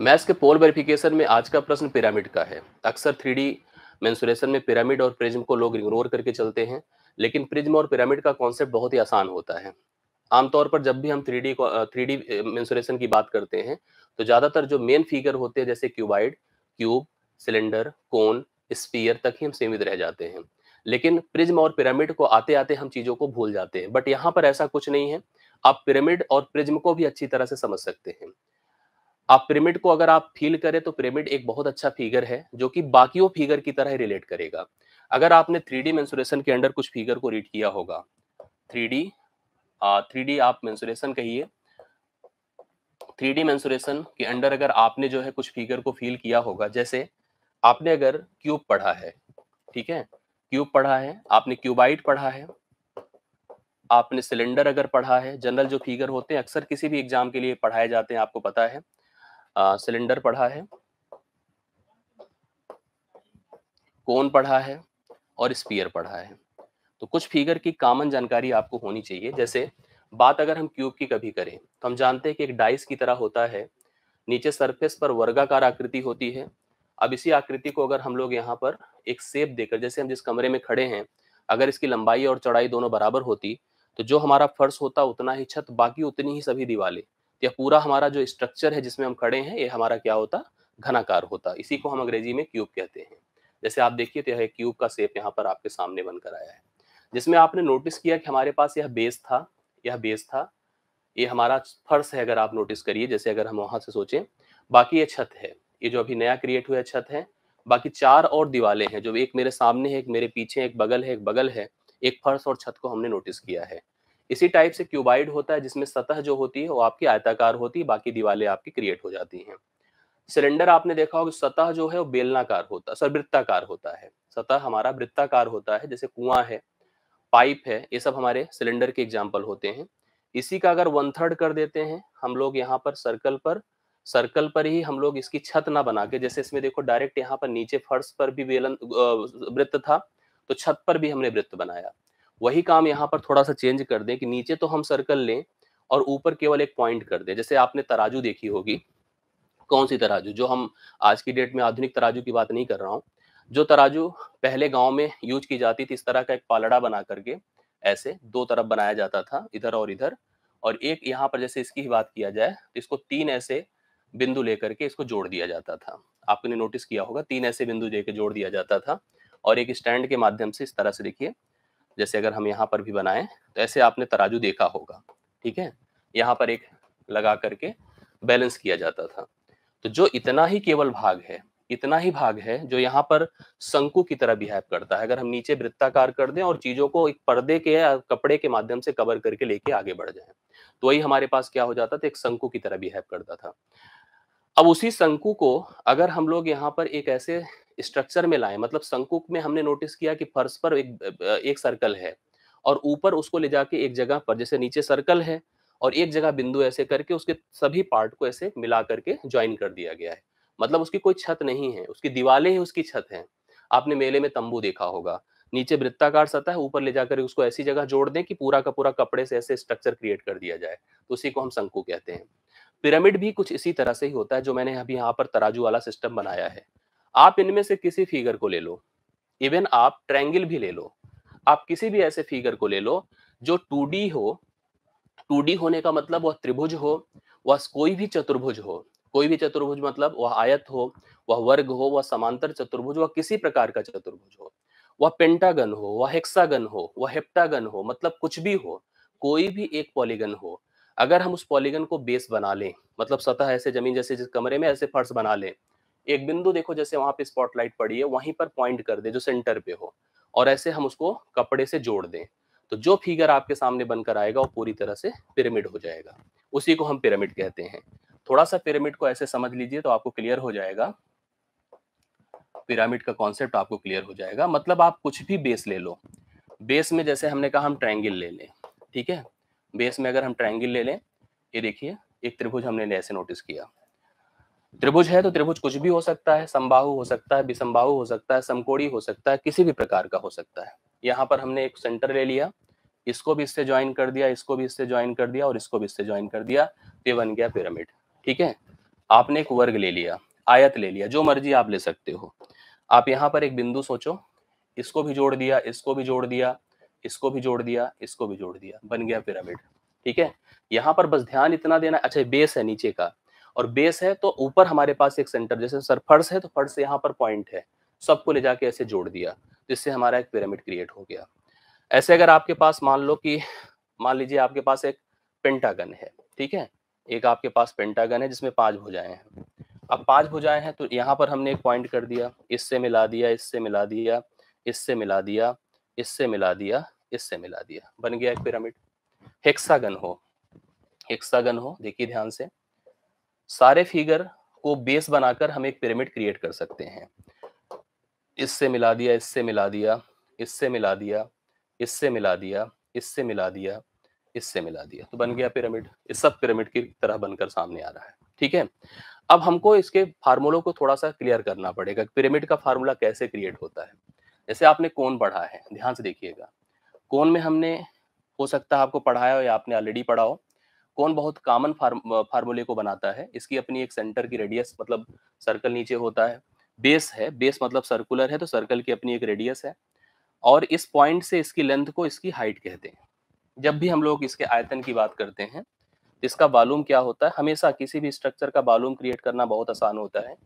maths के पोल verification में आज का प्रश्न पिरामिड का है अक्सर थ्री डी में पिरामिड और प्रिज्म को लोग इग्नोर करके चलते हैं लेकिन प्रिज्म और पिरामिड का कॉन्सेप्ट बहुत ही आसान होता है आमतौर पर जब भी हम three D three D mensuration की बात करते हैं तो ज़्यादातर जो मेन फिगर होते हैं जैसे cuboid cube cylinder cone sphere तक ही हम सीमित रह जाते हैं लेकिन प्रिज्म और पिरामिड को आते आते हम चीज़ों को भूल जाते हैं बट यहाँ पर ऐसा कुछ नहीं है आप पिरामिड और प्रिज्म को भी अच्छी तरह से समझ सकते हैं आप पिरामिड को अगर आप फील करें तो पिरामिड एक बहुत अच्छा फिगर है जो कि बाकी फिगर की तरह रिलेट करेगा अगर आपने थ्री डी के अंडर कुछ फिगर को रीड किया होगा थ्री डी थ्री डी आप मेंसुरेशन कहिए थ्री डी मेंसुरेशन के अंडर अगर आपने जो है कुछ फिगर को फील किया होगा जैसे आपने अगर क्यूब पढ़ा है ठीक है क्यूब पढ़ा है आपने क्यूबाइट पढ़ा है आपने सिलेंडर अगर पढ़ा है जनरल जो फिगर होते हैं अक्सर किसी भी एग्जाम के लिए पढ़ाए जाते हैं आपको पता है सिलेंडर पढ़ा है कौन पढ़ा है और स्पीयर पढ़ा है तो कुछ फिगर की कॉमन जानकारी आपको होनी चाहिए जैसे बात अगर हम क्यूब की कभी करें तो हम जानते हैं कि एक डाइस की तरह होता है नीचे सरफेस पर वर्गाकार आकृति होती है अब इसी आकृति को अगर हम लोग यहाँ पर एक सेप देकर जैसे हम जिस कमरे में खड़े हैं अगर इसकी लंबाई और चौड़ाई दोनों बराबर होती तो जो हमारा फर्श होता उतना ही छत बाकी उतनी ही सभी दीवारें या पूरा हमारा जो स्ट्रक्चर है जिसमें हम खड़े हैं ये हमारा क्या होता घनाकार होता इसी को हम अंग्रेजी में क्यूब कहते हैं जैसे आप देखिए तो यह क्यूब का सेप यहाँ पर आपके सामने बनकर आया है जिसमें आपने नोटिस किया कि हमारे पास यह बेस था यह बेस था ये हमारा फर्श है अगर आप नोटिस करिए जैसे अगर हम वहां से सोचें बाकी ये छत है ये जो अभी नया क्रिएट हुआ छत है बाकी चार और दीवाले हैं जो एक मेरे सामने है एक मेरे पीछे एक बगल है एक बगल है एक फर्श और छत को हमने नोटिस किया है इसी टाइप से क्यूबाइड होता है जिसमें सतह जो होती है वो आपकी आयताकार होती है बाकी दीवारें आपकी क्रिएट हो जाती हैं सिलेंडर आपने देखा होगा सतह जो है वो बेलनाकार होता है सर वृत्ताकार होता है सतह हमारा वृत्ताकार होता है जैसे कुआं है पाइप है ये सब हमारे सिलेंडर के एग्जाम्पल होते हैं इसी का अगर वन थर्ड कर देते हैं हम लोग यहाँ पर सर्कल पर सर्कल पर ही हम लोग इसकी छत ना बना के जैसे इसमें देखो डायरेक्ट यहाँ पर नीचे फर्श पर भी बेलन वृत्त था तो छत पर भी हमने वृत्त बनाया वही काम यहाँ पर थोड़ा सा चेंज कर दें कि नीचे तो हम सर्कल लें और ऊपर केवल एक पॉइंट कर दें जैसे आपने तराजू देखी होगी कौन सी तराजू जो हम आज की डेट में आधुनिक तराजू की बात नहीं कर रहा हूँ जो तराजू पहले गांव में यूज की जाती थी इस तरह का एक पालड़ा बना करके ऐसे दो तरफ बनाया जाता था इधर और इधर और एक यहाँ पर जैसे इसकी ही बात किया जाए तो इसको तीन ऐसे बिंदु लेकर के इसको जोड़ दिया जाता था आपने नोटिस किया होगा तीन ऐसे बिंदु लेकर जोड़ दिया जाता था और एक स्टैंड के माध्यम से इस तरह से देखिए जैसे अगर हम यहाँ पर भी बनाएं तो ऐसे आपने तराजू देखा होगा ठीक है यहाँ पर एक लगा करके बैलेंस किया जाता था तो जो इतना ही केवल भाग है इतना ही भाग है जो यहाँ पर शंकु की तरह बिहेव करता है अगर हम नीचे वृत्ताकार कर दें और चीजों को एक पर्दे के कपड़े के माध्यम से कवर करके लेके आगे बढ़ जाए तो वही हमारे पास क्या हो जाता था एक शंकु की तरह बिहेव करता था अब उसी शंकु को अगर हम लोग यहाँ पर एक ऐसे स्ट्रक्चर में लाए मतलब संकुक में हमने नोटिस किया कि फर्श पर एक एक सर्कल है और ऊपर उसको ले जाके एक जगह पर जैसे नीचे सर्कल है और एक जगह बिंदु ऐसे करके उसके सभी पार्ट को ऐसे मिला करके ज्वाइन कर दिया गया है मतलब उसकी कोई छत नहीं है उसकी दीवारें ही उसकी छत है आपने मेले में तंबू देखा होगा नीचे वृत्ताकार सतह ऊपर ले जाकर उसको ऐसी जगह जोड़ दें कि पूरा का पूरा कपड़े से ऐसे स्ट्रक्चर क्रिएट कर दिया जाए तो उसी को हम शंकु कहते हैं पिरामिड भी कुछ इसी तरह से ही होता है जो मैंने अभी यहाँ पर तराजू वाला सिस्टम बनाया है आप इनमें से किसी फिगर को ले लो इवन आप ट्रैंगल भी ले लो आप किसी भी ऐसे फिगर को ले लो जो टू हो टू होने का मतलब वह त्रिभुज हो वह कोई भी चतुर्भुज हो कोई भी चतुर्भुज मतलब वह आयत हो वह वर्ग हो वह समांतर चतुर्भुज वह किसी प्रकार का चतुर्भुज हो वह पेंटागन हो वह हेक्सागन हो वह हेप्टागन हो मतलब कुछ भी हो कोई भी एक पॉलीगन हो अगर हम उस पॉलीगन को बेस बना लें मतलब सतह ऐसे जमीन जैसे जिस कमरे में ऐसे फर्श बना लें एक बिंदु देखो जैसे वहां पे स्पॉटलाइट पड़ी है वहीं पर पॉइंट कर दे जो सेंटर पे हो और ऐसे हम उसको कपड़े से जोड़ दें तो जो फिगर आपके सामने बनकर आएगा वो पूरी तरह से पिरामिड हो जाएगा उसी को हम पिरामिड कहते हैं थोड़ा सा पिरामिड को ऐसे समझ लीजिए तो आपको क्लियर हो जाएगा पिरामिड का कॉन्सेप्ट आपको क्लियर हो जाएगा मतलब आप कुछ भी बेस ले लो बेस में जैसे हमने कहा हम ट्रायंगल ले लें ठीक है बेस में अगर हम ट्रायंगल ले लें ये देखिए एक त्रिभुज हमने ऐसे नोटिस किया त्रिभुज है तो त्रिभुज कुछ भी हो सकता है संबाहु हो सकता है विसंबाहु हो सकता है समकोड़ी हो सकता है किसी भी प्रकार का हो सकता है यहाँ पर हमने एक सेंटर ले लिया इसको भी इससे ज्वाइन कर दिया इसको भी इससे ज्वाइन कर दिया और इसको भी इससे ज्वाइन कर दिया ये बन गया पिरामिड ठीक है आपने एक वर्ग ले लिया आयत ले लिया जो मर्जी आप ले सकते हो आप यहाँ पर एक बिंदु सोचो इसको भी जोड़ दिया इसको भी जोड़ दिया इसको भी जोड़ दिया इसको भी जोड़ दिया बन गया पिरामिड ठीक है यहाँ पर बस ध्यान इतना देना अच्छा बेस है नीचे का और बेस है तो ऊपर हमारे पास एक सेंटर जैसे सर फर्श है तो फर्श से यहाँ पर पॉइंट है सबको ले जाके ऐसे जोड़ दिया जिससे हमारा एक पिरामिड क्रिएट हो गया ऐसे अगर आपके पास मान लो कि मान लीजिए आपके पास एक पेंटागन है ठीक है एक आपके पास पेंटागन है जिसमें पांच भुजाएं हैं अब पांच भुजाएं हैं तो यहाँ पर हमने एक पॉइंट कर दिया इससे मिला दिया इससे मिला दिया इससे मिला दिया इससे मिला दिया इससे मिला दिया बन गया एक पिरामिड हेक्सागन हो हेक्सागन हो देखिए ध्यान से सारे फिगर को बेस बनाकर हम एक पिरामिड क्रिएट कर सकते हैं इससे मिला दिया इससे मिला दिया इससे मिला दिया इससे मिला दिया इससे मिला दिया इससे मिला दिया तो बन गया पिरामिड इस सब पिरामिड की तरह बनकर सामने आ रहा है ठीक है अब हमको इसके फार्मूलों को थोड़ा सा क्लियर करना पड़ेगा पिरामिड का फार्मूला कैसे क्रिएट होता है जैसे आपने कौन पढ़ा है ध्यान से देखिएगा कौन में हमने हो सकता है आपको पढ़ाया हो या आपने ऑलरेडी पढ़ा हो कौन बहुत कॉमन फार्मूले को बनाता है इसकी अपनी एक सेंटर की रेडियस मतलब सर्कल नीचे होता है बेस है बेस मतलब सर्कुलर है तो सर्कल की अपनी एक रेडियस है और इस पॉइंट से इसकी लेंथ को इसकी हाइट कहते हैं जब भी हम लोग इसके आयतन की बात करते हैं तो इसका बालूम क्या होता है हमेशा किसी भी स्ट्रक्चर का बालूम क्रिएट करना बहुत आसान होता है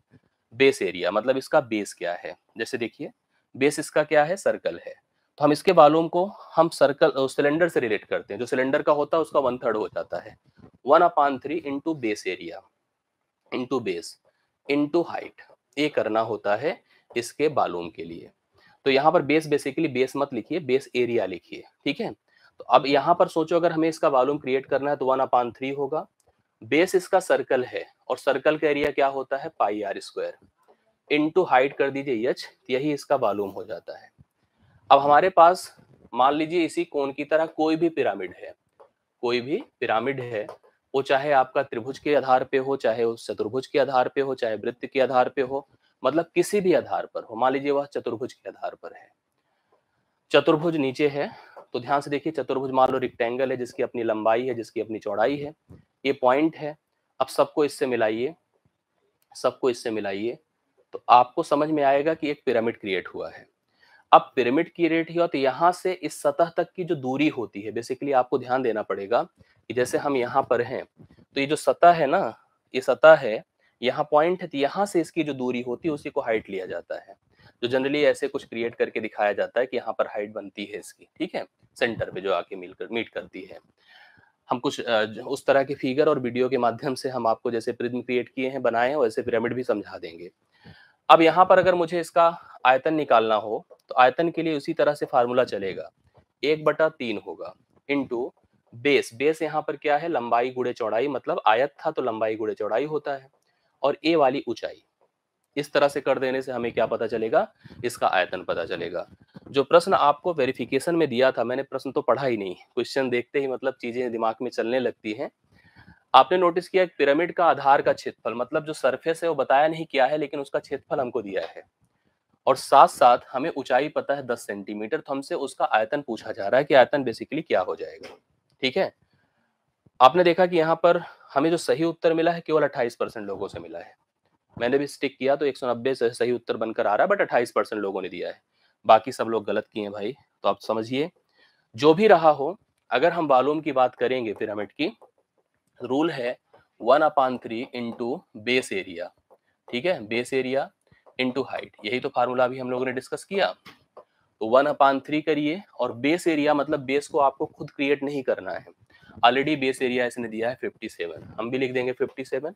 बेस एरिया मतलब इसका बेस क्या है जैसे देखिए बेस इसका क्या है सर्कल है तो हम इसके बालूम को हम सर्कल सिलेंडर से रिलेट करते हैं जो सिलेंडर का होता है उसका वन थर्ड हो जाता है one upon three into base area into base into height ये करना होता है इसके बालूम के लिए तो यहाँ पर बेस बेसिकली बेस मत लिखिए बेस एरिया लिखिए ठीक है तो अब यहाँ पर सोचो अगर हमें इसका वॉल्यूम क्रिएट करना है तो वन अपान थ्री होगा बेस इसका सर्कल है और सर्कल का एरिया क्या होता है pi r square into height कर दीजिए यच यही इसका वॉल्यूम हो जाता है अब हमारे पास मान लीजिए इसी कोण की तरह कोई भी पिरामिड है कोई भी पिरामिड है वो चाहे आपका त्रिभुज के आधार पे हो चाहे उस चतुर्भुज के आधार पे हो चाहे वृत्त के आधार पे हो मतलब किसी भी आधार पर हो मान लीजिए वह चतुर्भुज के आधार पर है चतुर्भुज नीचे है तो ध्यान से देखिए चतुर्भुज मान लो रिक्टेंगल है जिसकी अपनी लंबाई है जिसकी अपनी चौड़ाई है ये पॉइंट है अब सबको इससे मिलाइए सबको इससे मिलाइए तो आपको समझ में आएगा कि एक पिरामिड क्रिएट हुआ है अब पिरामिड की रेट ही तो यहाँ से इस सतह तक की जो दूरी होती है बेसिकली आपको ध्यान देना पड़ेगा कि जैसे हम यहाँ पर हैं तो ये जो सतह है ना ये सतह है यहाँ पॉइंट है तो यहाँ से इसकी जो दूरी होती है उसी को हाइट लिया जाता है जो जनरली ऐसे कुछ क्रिएट करके दिखाया जाता है कि यहाँ पर हाइट बनती है इसकी ठीक है सेंटर पे जो आके मिलकर मीट करती है हम कुछ उस तरह के फिगर और वीडियो के माध्यम से हम आपको जैसे प्रिज्म क्रिएट किए हैं बनाए हैं वैसे पिरामिड भी समझा देंगे अब यहाँ पर अगर मुझे इसका आयतन निकालना हो तो आयतन के लिए उसी तरह से फार्मूला चलेगा एक बटा तीन होगा इंटू बेस बेस यहाँ पर क्या है लंबाई गुड़े चौड़ाई मतलब आयत था तो लंबाई गुड़े चौड़ाई होता है और ए वाली ऊंचाई इस तरह से कर देने से हमें क्या पता चलेगा इसका आयतन पता चलेगा जो प्रश्न आपको वेरिफिकेशन में दिया था मैंने प्रश्न तो पढ़ा ही नहीं क्वेश्चन देखते ही मतलब चीजें दिमाग में चलने लगती हैं आपने नोटिस किया पिरामिड का आधार का क्षेत्रफल मतलब जो सरफेस है वो बताया नहीं किया है लेकिन उसका क्षेत्रफल हमको दिया है और साथ साथ हमें ऊंचाई पता है दस सेंटीमीटर तो हमसे उसका आयतन पूछा जा रहा है कि आयतन बेसिकली क्या हो जाएगा ठीक है आपने देखा कि यहाँ पर हमें जो सही उत्तर मिला है केवल अट्ठाईस परसेंट लोगों से मिला है मैंने भी स्टिक किया तो एक से सही उत्तर बनकर आ रहा है बट अट्ठाईस परसेंट लोगों ने दिया है बाकी सब लोग गलत किए हैं भाई तो आप समझिए जो भी रहा हो अगर हम वालूम की बात करेंगे पिरामिड की रूल है one upon three into base area ठीक है बेस एरिया इंटू हाइट यही तो फार्मूला भी हम लोगों ने डिस्कस किया तो वन अपान थ्री करिए और बेस एरिया मतलब बेस को आपको खुद क्रिएट नहीं करना है ऑलरेडी बेस एरिया इसने दिया है 57 हम भी लिख देंगे 57 seven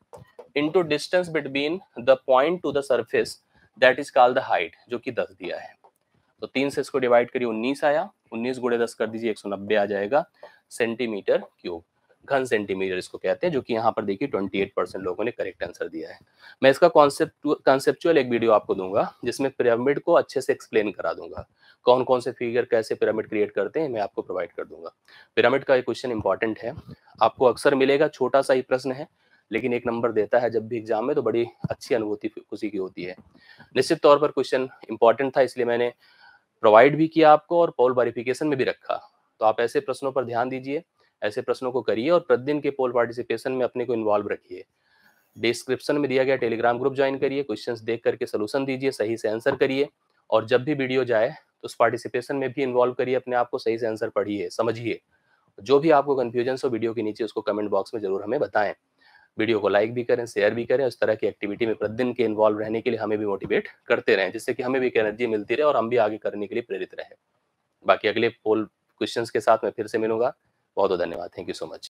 into distance between the point to the surface that is call the height जो कि 10 दिया है तो तीन से इसको डिवाइड करिए 19 आया 19 गुड़े दस कर दीजिए 190 आ जाएगा सेंटीमीटर क्यूब घन सेंटीमीटर इसको कहते हैं जो कि यहाँ पर देखिए ट्वेंटी एट परसेंट लोगों ने करेक्ट आंसर दिया है मैं इसका कॉन्सेप्ट कॉन्सेप्चुअल एक वीडियो आपको दूंगा जिसमें पिरामिड को अच्छे से एक्सप्लेन करा दूंगा कौन कौन से फिगर कैसे पिरामिड क्रिएट करते हैं मैं आपको प्रोवाइड कर दूंगा पिरामिड का एक क्वेश्चन इंपॉर्टेंट है आपको अक्सर मिलेगा छोटा सा ही प्रश्न है लेकिन एक नंबर देता है जब भी एग्जाम में तो बड़ी अच्छी अनुभूति खुशी की होती है निश्चित तौर पर क्वेश्चन इंपॉर्टेंट था इसलिए मैंने प्रोवाइड भी किया आपको और पोल वेरिफिकेशन में भी रखा तो आप ऐसे प्रश्नों पर ध्यान दीजिए ऐसे प्रश्नों को करिए और प्रतिदिन के पोल पार्टिसिपेशन में अपने को इन्वॉल्व रखिए डिस्क्रिप्शन में दिया गया टेलीग्राम ग्रुप ज्वाइन करिए क्वेश्चन देख करके सोल्यूशन दीजिए सही से आंसर करिए और जब भी वीडियो जाए तो उस पार्टिसिपेशन में भी इन्वॉल्व करिए अपने आप को सही से आंसर पढ़िए समझिए जो भी आपको कन्फ्यूजन हो वीडियो के नीचे उसको कमेंट बॉक्स में जरूर हमें बताएं वीडियो को लाइक भी करें शेयर भी करें उस तरह की एक्टिविटी में प्रतिदिन के इन्वॉल्व रहने के लिए हमें भी मोटिवेट करते रहें जिससे कि हमें भी एक एनर्जी मिलती रहे और हम भी आगे करने के लिए प्रेरित रहें बाकी अगले पोल क्वेश्चंस के साथ मैं फिर से मिलूंगा बहुत बहुत धन्यवाद थैंक यू सो मच